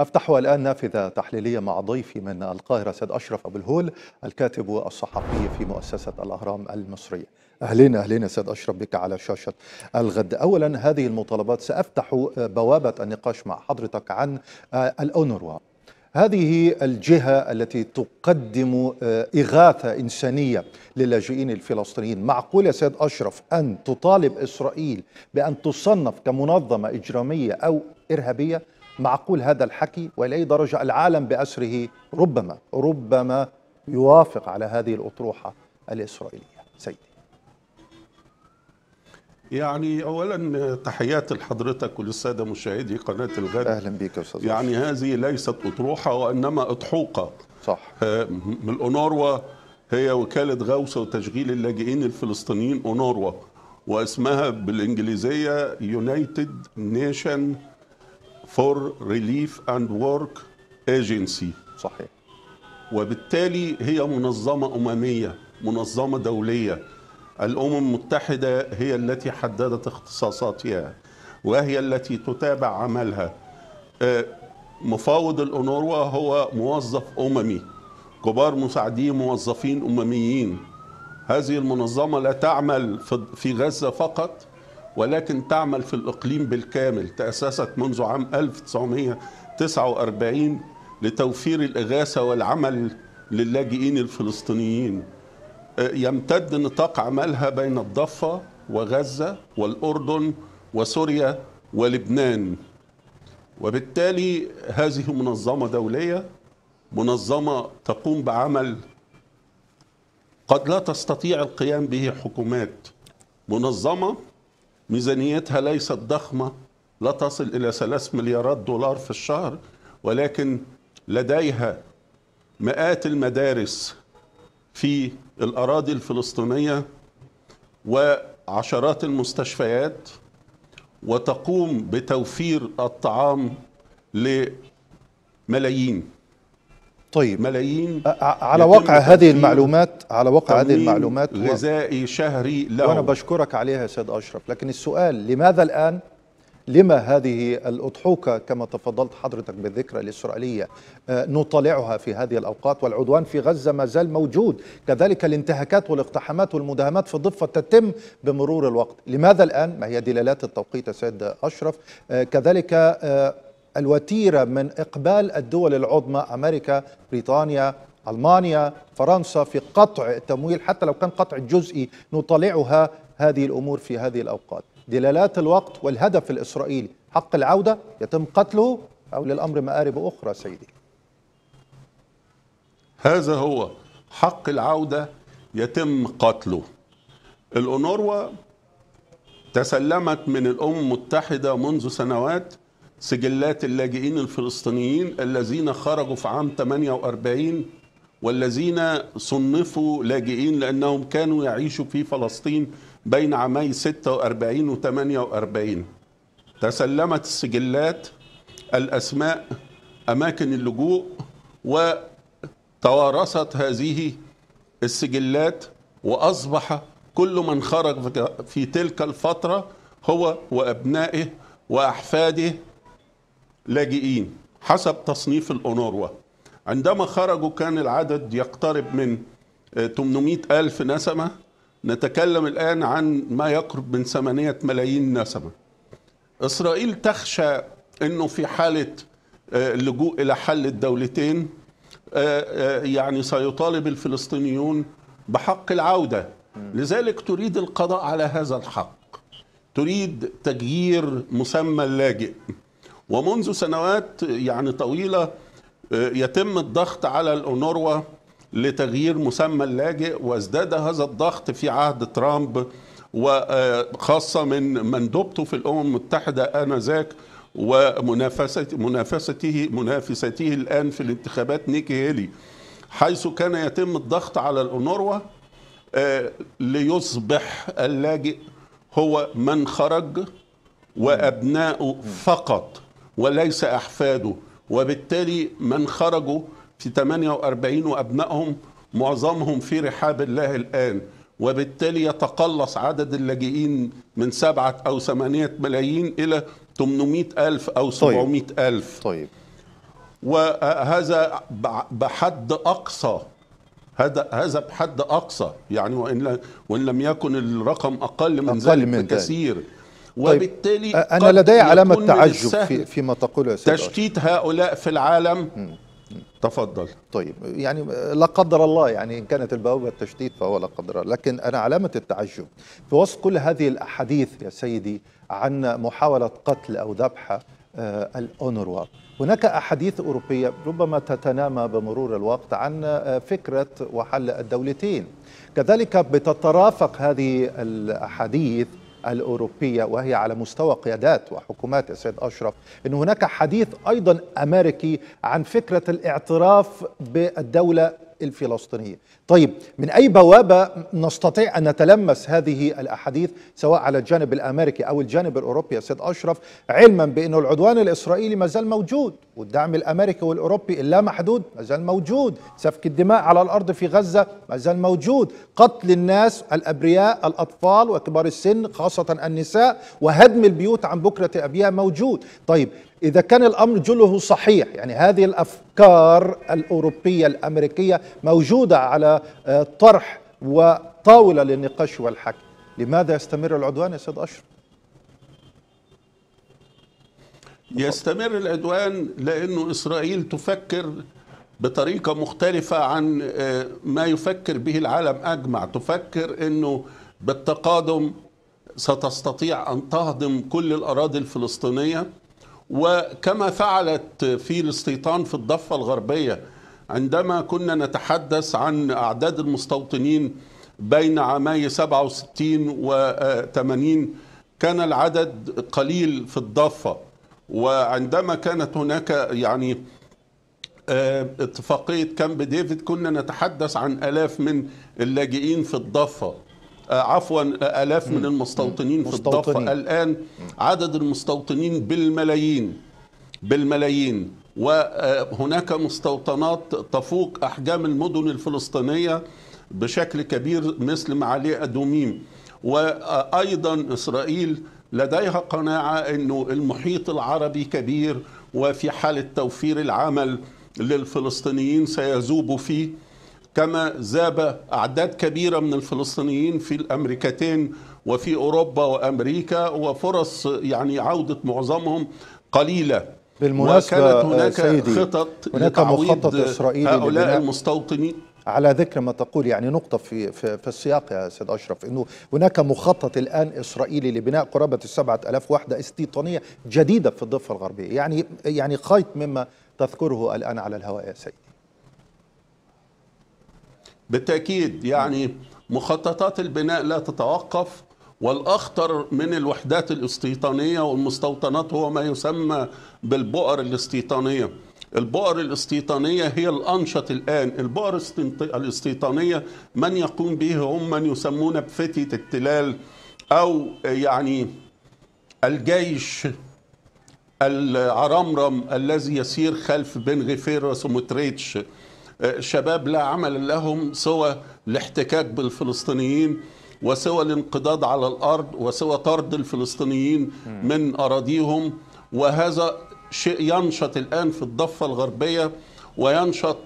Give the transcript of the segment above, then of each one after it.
أفتح الآن نافذة تحليلية مع ضيفي من القاهرة سيد أشرف أبو الهول الكاتب والصحفي في مؤسسة الأهرام المصرية أهلين أهلين سيد أشرف بك على شاشة الغد أولا هذه المطالبات سأفتح بوابة النقاش مع حضرتك عن الأونروا هذه الجهة التي تقدم إغاثة إنسانية للاجئين الفلسطينيين معقول يا سيد أشرف أن تطالب إسرائيل بأن تصنف كمنظمة إجرامية أو إرهابية معقول هذا الحكي والى اي درجه العالم باسره ربما ربما يوافق على هذه الاطروحه الاسرائيليه سيدي يعني اولا تحيات لحضرتك وللساده مشاهدي قناه الغد اهلا بك يا استاذ يعني هذه ليست اطروحه وانما اضحوقه صح آه، من الاونروا هي وكاله غوث وتشغيل اللاجئين الفلسطينيين اونروا واسمها بالانجليزيه يونايتد نيشن فور ريليف اند ورك ايجنسي صحيح وبالتالي هي منظمه امميه منظمه دوليه الامم المتحده هي التي حددت اختصاصاتها وهي التي تتابع عملها آه، مفاوض الأونروا هو موظف أممي كبار مساعديه موظفين أمميين هذه المنظمة لا تعمل في غزة فقط ولكن تعمل في الإقليم بالكامل تأسست منذ عام 1949 لتوفير الإغاثة والعمل للاجئين الفلسطينيين آه، يمتد نطاق عملها بين الضفة وغزة والأردن وسوريا ولبنان وبالتالي هذه منظمة دولية منظمة تقوم بعمل قد لا تستطيع القيام به حكومات منظمة ميزانيتها ليست ضخمة لا تصل إلى ثلاث مليارات دولار في الشهر ولكن لديها مئات المدارس في الأراضي الفلسطينية وعشرات المستشفيات وتقوم بتوفير الطعام لملايين طيب ملايين على واقع هذه المعلومات على واقع هذه المعلومات غذائي شهري له وانا بشكرك عليها يا سيد اشرف لكن السؤال لماذا الان لما هذه الأضحوكة كما تفضلت حضرتك بالذكرى الإسرائيلية نطالعها في هذه الأوقات والعدوان في غزة ما زال موجود كذلك الانتهاكات والاقتحامات والمداهمات في الضفة تتم بمرور الوقت لماذا الآن ما هي دلالات التوقيت سيد أشرف كذلك الوتيره من اقبال الدول العظمى امريكا بريطانيا المانيا فرنسا في قطع التمويل حتى لو كان قطع جزئي نطالعها هذه الامور في هذه الاوقات دلالات الوقت والهدف الاسرائيلي حق العوده يتم قتله او للامر مارب اخرى سيدي هذا هو حق العوده يتم قتله الأونروا تسلمت من الأمم المتحدة منذ سنوات سجلات اللاجئين الفلسطينيين الذين خرجوا في عام 48 والذين صنفوا لاجئين لأنهم كانوا يعيشوا في فلسطين بين عامي 46 و 48 تسلمت السجلات الأسماء أماكن اللجوء وتوارثت هذه السجلات وأصبح كل من خرج في تلك الفترة هو وأبنائه وأحفاده لاجئين حسب تصنيف الأونروا عندما خرجوا كان العدد يقترب من 800 آه، ألف نسمة نتكلم الآن عن ما يقرب من 8 ملايين نسمة إسرائيل تخشى أنه في حالة اللجوء آه، إلى حل الدولتين آه، يعني سيطالب الفلسطينيون بحق العودة لذلك تريد القضاء على هذا الحق تريد تغيير مسمى اللاجئ ومنذ سنوات يعني طويله آه، يتم الضغط على الأونروا لتغيير مسمى اللاجئ وازداد هذا الضغط في عهد ترامب وخاصة من مندوبته في الأمم المتحدة آنذاك ومنافسته منافسته منافسته الآن في الانتخابات نيكي هيلي حيث كان يتم الضغط على الأونروا آه، ليصبح اللاجئ هو من خرج وأبناؤه فقط وليس أحفاده وبالتالي من خرجوا في 48 وأبنائهم معظمهم في رحاب الله الآن وبالتالي يتقلص عدد اللاجئين من سبعة أو ثمانية ملايين إلى 800 ألف أو 700 طيب. ألف طيب وهذا بحد أقصى هذا هذا بحد اقصى يعني وان وان لم يكن الرقم اقل من أقل ذلك من بكثير طيب، وبالتالي طيب أنا لدي علامة تعجب في فيما تقوله تشتيت هؤلاء في العالم تفضل طيب يعني لا قدر الله يعني ان كانت البوابه التشتيت فهو لا قدر الله لكن انا علامه التعجب في وسط كل هذه الاحاديث يا سيدي عن محاوله قتل او ذبح آه، الاونروا هناك احاديث اوروبيه ربما تتنامى بمرور الوقت عن آه، فكره وحل الدولتين كذلك بتترافق هذه الاحاديث الأوروبية وهي على مستوى قيادات وحكومات السيد أشرف أن هناك حديث أيضا أمريكي عن فكرة الاعتراف بالدولة الفلسطينية طيب من أي بوابة نستطيع أن نتلمس هذه الأحاديث سواء على الجانب الأمريكي أو الجانب الأوروبي يا سيد أشرف علما بأنه العدوان الإسرائيلي ما زال موجود والدعم الأمريكي والأوروبي اللامحدود ما زال موجود سفك الدماء على الأرض في غزة ما زال موجود قتل الناس الأبرياء الأطفال وكبار السن خاصة النساء وهدم البيوت عن بكرة أبيها موجود طيب إذا كان الأمر جله صحيح يعني هذه الأفكار الأوروبية الأمريكية موجودة على وطرح وطاولة للنقاش والحكي لماذا يستمر العدوان يا سيد أشرف؟ يستمر العدوان لأنه إسرائيل تفكر بطريقة مختلفة عن آه، ما يفكر به العالم أجمع تفكر أنه بالتقادم ستستطيع أن تهضم كل الأراضي الفلسطينية وكما فعلت في الاستيطان في الضفة الغربية عندما كنا نتحدث عن أعداد المستوطنين بين عامي 67 و 80 كان العدد قليل في الضفة وعندما كانت هناك يعني آه، اتفاقية كامب ديفيد كنا نتحدث عن ألاف من اللاجئين في الضفة آه، عفوا ألاف من المستوطنين في الضفة الآن عدد المستوطنين بالملايين بالملايين وهناك مستوطنات تفوق أحجام المدن الفلسطينية بشكل كبير مثل معالي أدوميم وأيضا إسرائيل لديها قناعة أنه المحيط العربي كبير وفي حالة توفير العمل للفلسطينيين سيذوبوا فيه كما ذاب أعداد كبيرة من الفلسطينيين في الأمريكتين وفي أوروبا وأمريكا وفرص يعني عودة معظمهم قليلة بالمناسبة وكانت هناك آه، سيدي خطط هناك مخطط إسرائيلي هؤلاء المستوطنين على ذكر ما تقول يعني نقطة في في, في السياق يا سيد أشرف أنه هناك مخطط الآن إسرائيلي لبناء قرابة السبعة ألاف وحدة استيطانية جديدة في الضفة الغربية يعني يعني خيط مما تذكره الآن على الهواء يا سيدي بالتأكيد يعني مخططات البناء لا تتوقف والأخطر من الوحدات الاستيطانية والمستوطنات هو ما يسمى بالبؤر الاستيطانية البؤر الاستيطانية هي الأنشط الآن البؤر الاستيطانية من يقوم به هم من يسمون بفتية التلال أو يعني الجيش العرمرم الذي يسير خلف بن غفير وسموتريتش شباب لا عمل لهم سوى الاحتكاك بالفلسطينيين وسوى الانقضاض على الارض وسوى طرد الفلسطينيين من اراضيهم وهذا شيء ينشط الان في الضفه الغربيه وينشط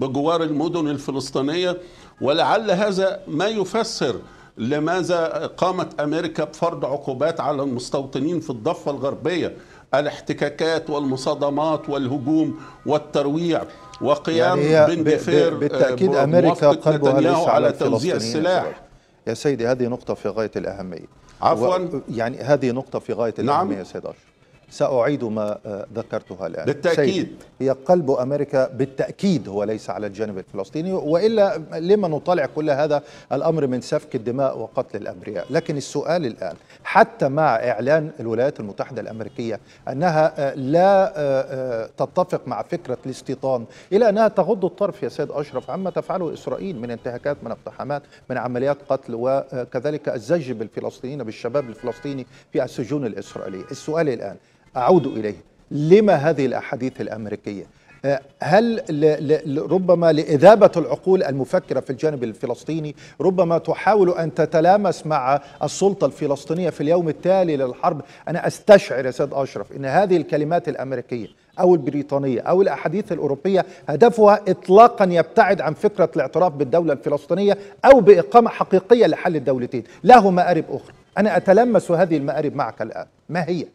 بجوار المدن الفلسطينيه ولعل هذا ما يفسر لماذا قامت امريكا بفرض عقوبات على المستوطنين في الضفه الغربيه الاحتكاكات والمصادمات والهجوم والترويع وقيام يعني بن بفير بالتاكيد آه، امريكا قلبها على توزيع السلاح يا سيدي هذه نقطة في غاية الأهمية عفوا يعني هذه نقطة في غاية نعم. الأهمية نعم. سيد أشرف سأعيد ما آه، ذكرتها الآن بالتأكيد هي قلب أمريكا بالتأكيد هو ليس على الجانب الفلسطيني وإلا لما نطلع كل هذا الأمر من سفك الدماء وقتل الأبرياء لكن السؤال الآن حتى مع إعلان الولايات المتحدة الأمريكية أنها آه، لا آه، تتفق مع فكرة الاستيطان إلى أنها تغض الطرف يا سيد أشرف عما تفعله إسرائيل من انتهاكات من اقتحامات من عمليات قتل وكذلك الزج بالفلسطينيين بالشباب الفلسطيني في السجون الإسرائيلية السؤال الآن أعود إليه لما هذه الأحاديث الأمريكية آه، هل ربما لإذابة العقول المفكرة في الجانب الفلسطيني ربما تحاول أن تتلامس مع السلطة الفلسطينية في اليوم التالي للحرب أنا أستشعر يا سيد أشرف أن هذه الكلمات الأمريكية أو البريطانية أو الأحاديث الأوروبية هدفها إطلاقا يبتعد عن فكرة الاعتراف بالدولة الفلسطينية أو بإقامة حقيقية لحل الدولتين له مآرب أخرى أنا أتلمس هذه المآرب معك الآن ما هي؟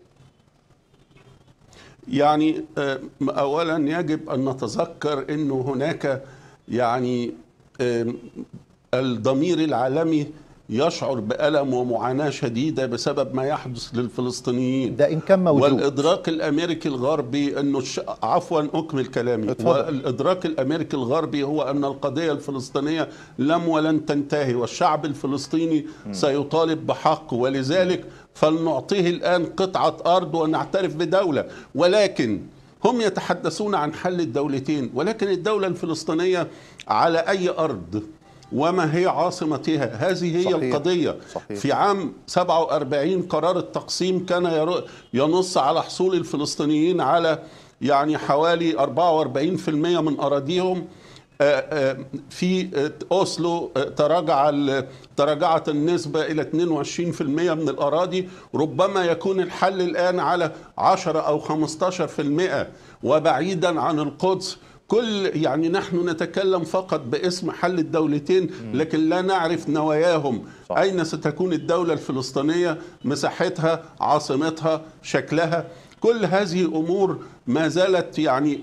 يعني آه، اولا يجب ان نتذكر انه هناك يعني آه، الضمير العالمي يشعر بألم ومعاناة شديدة بسبب ما يحدث للفلسطينيين ده إن كان موجود والإدراك الأمريكي الغربي أنه الش... عفوا أكمل كلامي اتفضل. والإدراك الأمريكي الغربي هو أن القضية الفلسطينية لم ولن تنتهي والشعب الفلسطيني م. سيطالب بحقه ولذلك فلنعطيه الآن قطعة أرض ونعترف بدولة ولكن هم يتحدثون عن حل الدولتين ولكن الدولة الفلسطينية على أي أرض وما هي عاصمتها هذه هي صحيح. القضية صحيح. في عام 47 قرار التقسيم كان ينص على حصول الفلسطينيين على يعني حوالي 44% من أراضيهم آه، آه، في أوسلو آه، تراجع تراجعت النسبة إلى 22% من الأراضي ربما يكون الحل الآن على 10 أو 15% وبعيدا عن القدس كل يعني نحن نتكلم فقط باسم حل الدولتين لكن لا نعرف نواياهم صح. أين ستكون الدولة الفلسطينية مساحتها عاصمتها شكلها كل هذه أمور ما زالت يعني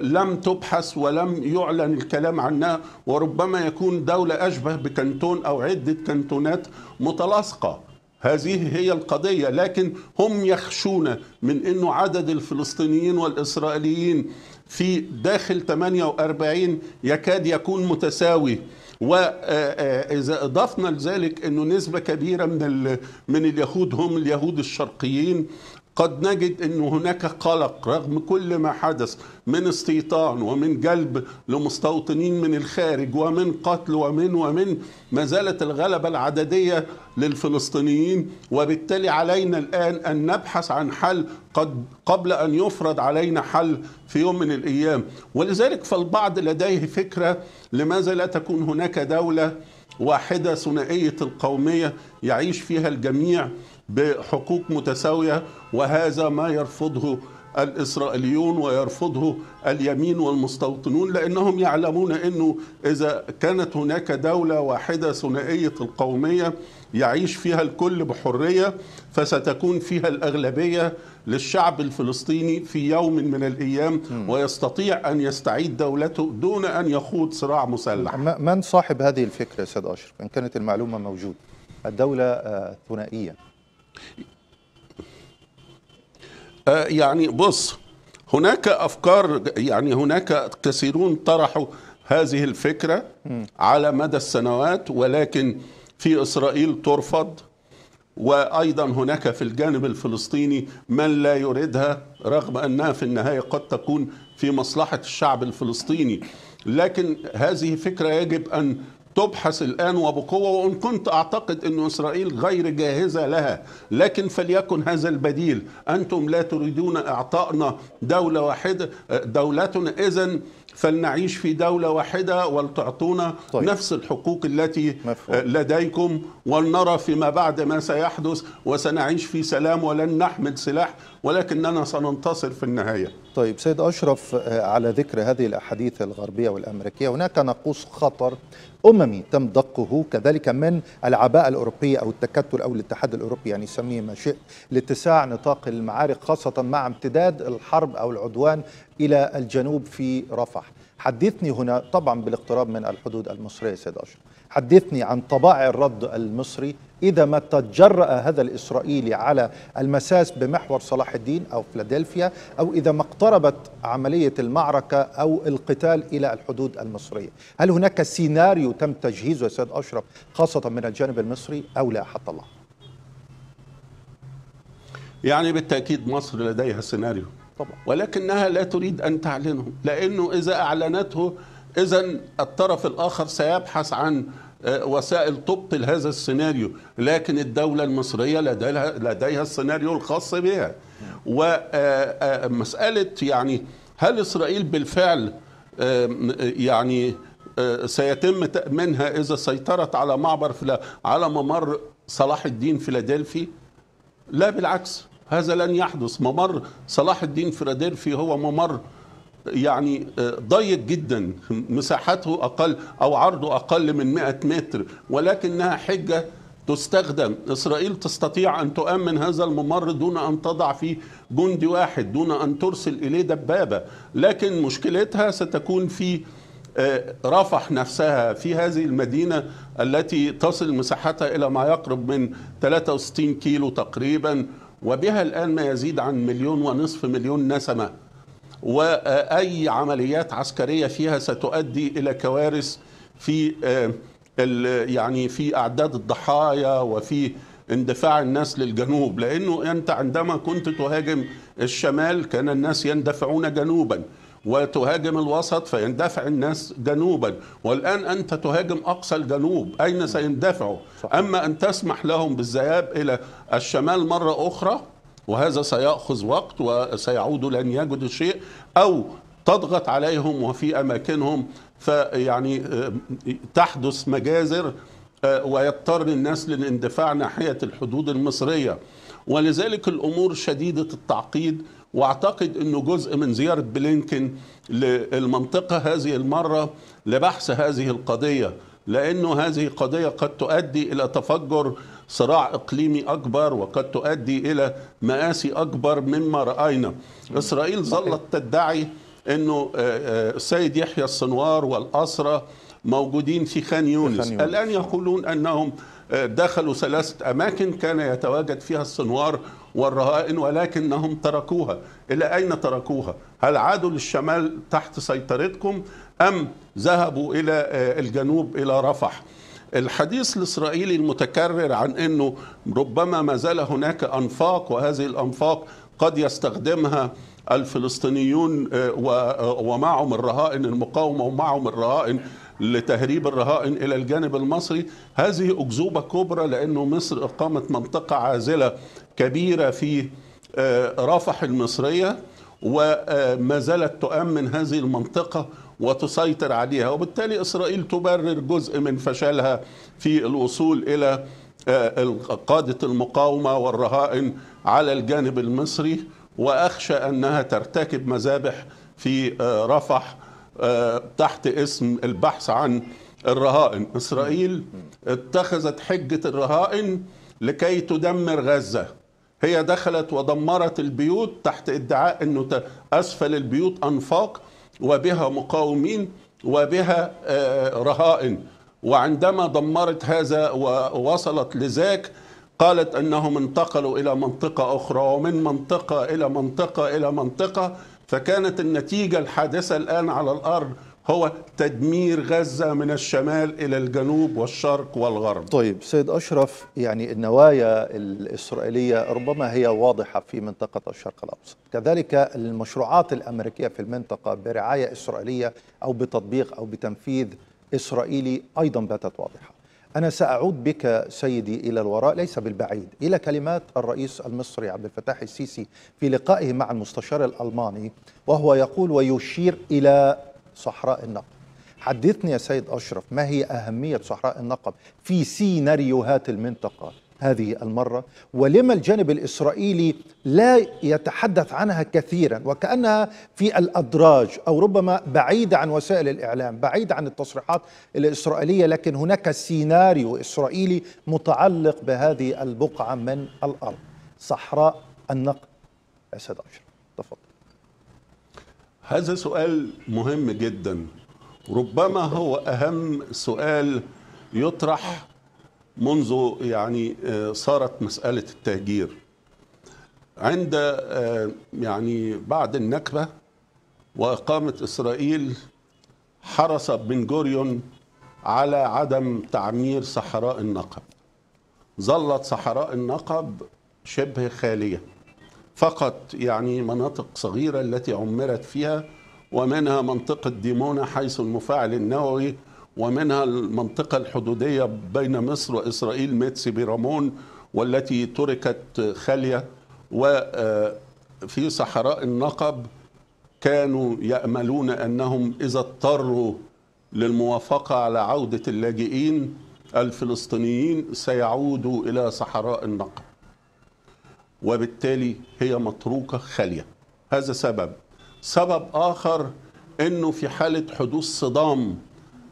لم تبحث ولم يعلن الكلام عنها وربما يكون دولة أشبه بكنتون أو عدة كنتونات متلاصقة هذه هي القضية لكن هم يخشون من أنه عدد الفلسطينيين والإسرائيليين في داخل 48 يكاد يكون متساوي واذا آه، آه، اضفنا لذلك انه نسبه كبيره من من اليهود هم اليهود الشرقيين قد نجد أن هناك قلق رغم كل ما حدث من استيطان ومن جلب لمستوطنين من الخارج ومن قتل ومن ومن ما زالت الغلبة العددية للفلسطينيين وبالتالي علينا الآن أن نبحث عن حل قد قبل أن يفرض علينا حل في يوم من الأيام ولذلك فالبعض لديه فكرة لماذا لا تكون هناك دولة واحدة ثنائية القومية يعيش فيها الجميع بحقوق متساويه وهذا ما يرفضه الإسرائيليون ويرفضه اليمين والمستوطنون لأنهم يعلمون أنه إذا كانت هناك دولة واحدة ثنائية القومية يعيش فيها الكل بحرية فستكون فيها الأغلبية للشعب الفلسطيني في يوم من الأيام ويستطيع أن يستعيد دولته دون أن يخوض صراع مسلح من صاحب هذه الفكرة سيد أشرف إن كانت المعلومة موجودة الدولة آه، ثنائية أه، يعني بص هناك افكار يعني هناك كثيرون طرحوا هذه الفكره على مدى السنوات ولكن في اسرائيل ترفض وايضا هناك في الجانب الفلسطيني من لا يريدها رغم انها في النهايه قد تكون في مصلحه الشعب الفلسطيني لكن هذه فكره يجب ان تبحث الآن وبقوة وإن كنت أعتقد أن إسرائيل غير جاهزة لها لكن فليكن هذا البديل أنتم لا تريدون إعطائنا دولة واحدة دولتنا إذن فلنعيش في دولة واحدة ولتعطونا طيب. نفس الحقوق التي مفهوم. لديكم ولنرى فيما بعد ما سيحدث وسنعيش في سلام ولن نحمل سلاح ولكننا سننتصر في النهاية طيب سيد أشرف آه، على ذكر هذه الأحاديث الغربية والأمريكية هناك ناقوس خطر أممي تم دقه كذلك من العباءة الأوروبية أو التكتل أو الاتحاد الأوروبي يعني سميه ما شئت لاتساع نطاق المعارك خاصة مع امتداد الحرب أو العدوان إلى الجنوب في رفح حدثني هنا طبعا بالاقتراب من الحدود المصرية سيد أشرف حدثني عن طبائع الرد المصري إذا ما تجرأ هذا الإسرائيلي على المساس بمحور صلاح الدين أو فلادلفيا أو إذا ما اقتربت عملية المعركة أو القتال إلى الحدود المصرية هل هناك سيناريو تم تجهيزه يا سيد أشرف خاصة من الجانب المصري أو لا حتى الله يعني بالتأكيد مصر لديها سيناريو طبعا. ولكنها لا تريد أن تعلنه لأنه إذا أعلنته إذا الطرف الآخر سيبحث عن آه، وسائل تبطل هذا السيناريو لكن الدولة المصرية لديها, لديها السيناريو الخاص بها ومسألة آه، آه، يعني هل إسرائيل بالفعل يعني سيتم تأمينها إذا سيطرت على معبر فلا على ممر صلاح الدين فيلادلفي لا بالعكس هذا لن يحدث ممر صلاح الدين فيلادلفي هو ممر يعني آه، ضيق جدا مساحته أقل أو عرضه أقل من 100 متر ولكنها حجة تستخدم إسرائيل تستطيع أن تؤمن هذا الممر دون أن تضع فيه جندي واحد دون أن ترسل إليه دبابة لكن مشكلتها ستكون في آه، رفح نفسها في هذه المدينة التي تصل مساحتها إلى ما يقرب من 63 كيلو تقريبا وبها الآن ما يزيد عن مليون ونصف مليون نسمة واي عمليات عسكريه فيها ستؤدي الى كوارث في آه، يعني في اعداد الضحايا وفي اندفاع الناس للجنوب لانه انت عندما كنت تهاجم الشمال كان الناس يندفعون جنوبا وتهاجم الوسط فيندفع الناس جنوبا والآن أنت تهاجم أقصى الجنوب أين سيندفعوا أما أن تسمح لهم بالذهاب إلى الشمال مرة أخرى وهذا سيأخذ وقت وسيعودوا لن يجدوا شيء أو تضغط عليهم وفي أماكنهم فيعني آه، تحدث مجازر آه، ويضطر الناس للاندفاع ناحية الحدود المصرية ولذلك الأمور شديدة التعقيد واعتقد انه جزء من زياره بلينكن للمنطقه هذه المره لبحث هذه القضيه لانه هذه قضيه قد تؤدي الى تفجر صراع إقليمي أكبر وقد تؤدي إلى مآسي أكبر مما رأينا إسرائيل ظلت تدعي أنه آه، آه، السيد يحيى السنوار والأسرة موجودين في خان يونس, خان يونس. الآن يقولون أنهم آه، دخلوا ثلاثة أماكن كان يتواجد فيها السنوار والرهائن ولكنهم تركوها إلى أين تركوها؟ هل عادوا للشمال تحت سيطرتكم أم ذهبوا إلى الجنوب إلى رفح؟ الحديث الإسرائيلي المتكرر عن أنه ربما ما زال هناك أنفاق وهذه الأنفاق قد يستخدمها الفلسطينيون آه، آه، ومعهم الرهائن المقاومة ومعهم الرهائن لتهريب الرهائن إلى الجانب المصري هذه أكذوبة كبرى لأنه مصر أقامت منطقة عازلة كبيرة في آه، رفح المصرية وما زالت تؤمن هذه المنطقة وتسيطر عليها وبالتالي إسرائيل تبرر جزء من فشلها في الوصول إلى آه، قادة المقاومة والرهائن على الجانب المصري وأخشى أنها ترتكب مذابح في آه، رفح آه، تحت اسم البحث عن الرهائن إسرائيل اتخذت حجة الرهائن لكي تدمر غزة هي دخلت ودمرت البيوت تحت ادعاء أنه أسفل البيوت أنفاق وبها مقاومين وبها آه، رهائن وعندما دمرت هذا ووصلت لذاك قالت انهم انتقلوا الى منطقه اخرى ومن منطقه الى منطقه الى منطقه فكانت النتيجه الحادثه الان على الارض هو تدمير غزة من الشمال إلى الجنوب والشرق والغرب طيب سيد أشرف يعني النوايا الإسرائيلية ربما هي واضحة في منطقة الشرق الأوسط كذلك المشروعات الأمريكية في المنطقة برعاية إسرائيلية أو بتطبيق أو بتنفيذ إسرائيلي أيضا باتت واضحة أنا سأعود بك سيدي إلى الوراء ليس بالبعيد إلى كلمات الرئيس المصري عبد الفتاح السيسي في لقائه مع المستشار الألماني وهو يقول ويشير إلى صحراء النقب حدثني يا سيد أشرف ما هي أهمية صحراء النقب في سيناريوهات المنطقة هذه المرة ولما الجانب الإسرائيلي لا يتحدث عنها كثيرا وكأنها في الأدراج أو ربما بعيدة عن وسائل الإعلام بعيدة عن التصريحات الإسرائيلية لكن هناك سيناريو إسرائيلي متعلق بهذه البقعة من الأرض صحراء النقب أسد أشرف هذا سؤال مهم جدا ربما هو أهم سؤال يطرح منذ يعني آه، صارت مسألة التهجير عند آه، يعني بعد النكبة وإقامة إسرائيل حرص بن جوريون على عدم تعمير صحراء النقب ظلت صحراء النقب شبه خاليه فقط يعني مناطق صغيرة التي عمرت فيها ومنها منطقة ديمونة حيث المفاعل النووي ومنها المنطقة الحدودية بين مصر وإسرائيل ميتسي بيرامون والتي تركت خالية آه، وفي صحراء النقب كانوا يأملون أنهم إذا اضطروا للموافقة على عودة اللاجئين الفلسطينيين سيعودوا إلى صحراء النقب وبالتالي هي متروكة خالية هذا سبب سبب آخر أنه في حالة حدوث صدام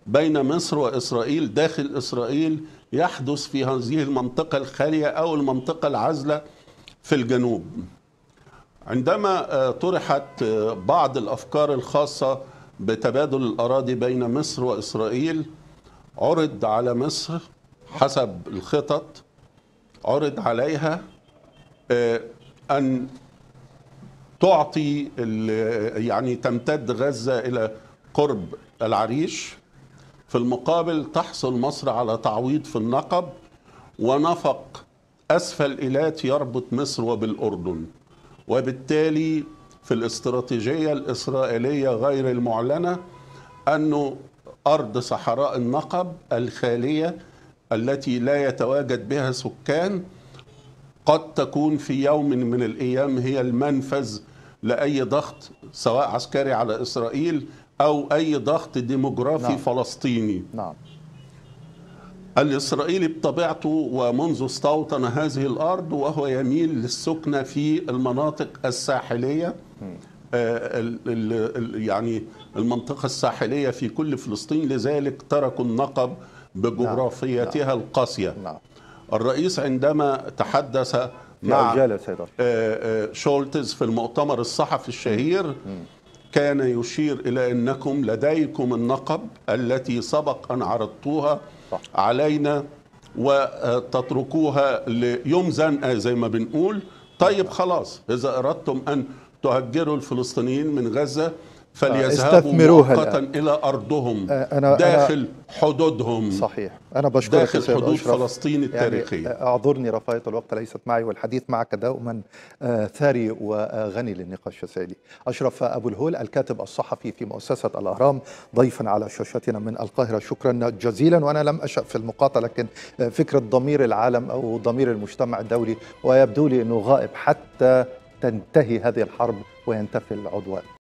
بين مصر وإسرائيل داخل إسرائيل يحدث في هذه المنطقة الخالية أو المنطقة العزلة في الجنوب عندما آه، طرحت آه، بعض الأفكار الخاصة بتبادل الأراضي بين مصر وإسرائيل عرض على مصر حسب الخطط عرض عليها آه، ان تعطي يعني تمتد غزه الى قرب العريش في المقابل تحصل مصر على تعويض في النقب ونفق اسفل ايلات يربط مصر وبالاردن وبالتالي في الاستراتيجيه الاسرائيليه غير المعلنه انه ارض صحراء النقب الخاليه التي لا يتواجد بها سكان قد تكون في يوم من الأيام هي المنفذ لأي ضغط سواء عسكري على إسرائيل أو أي ضغط ديموغرافي نعم. فلسطيني نعم. الإسرائيلي بطبيعته ومنذ استوطن هذه الأرض وهو يميل للسكنة في المناطق الساحلية آه، يعني المنطقة الساحلية في كل فلسطين لذلك تركوا النقب نعم. بجغرافيتها نعم. القاسية نعم. الرئيس عندما تحدث مع آه، آه، شولتز في المؤتمر الصحفي الشهير كان يشير إلى أنكم لديكم النقب التي سبق أن عرضتوها علينا وتتركوها ليوم زنقة آه، زي ما بنقول طيب نعم. خلاص إذا أردتم أن تهجروا الفلسطينيين من غزة فليذهبوا مؤقتا الى ارضهم أنا داخل أنا حدودهم صحيح انا بشكرك داخل حدود أشرف. فلسطين يعني التاريخيه يعني اعذرني رفايه الوقت ليست معي والحديث معك دوما آه، ثري وغني للنقاش سيدي اشرف ابو الهول الكاتب الصحفي في مؤسسه الاهرام ضيفا على شاشتنا من القاهره شكرا جزيلا وانا لم اشا في المقاطعه لكن آه، فكره ضمير العالم او ضمير المجتمع الدولي ويبدو لي انه غائب حتى تنتهي هذه الحرب وينتفي العدوان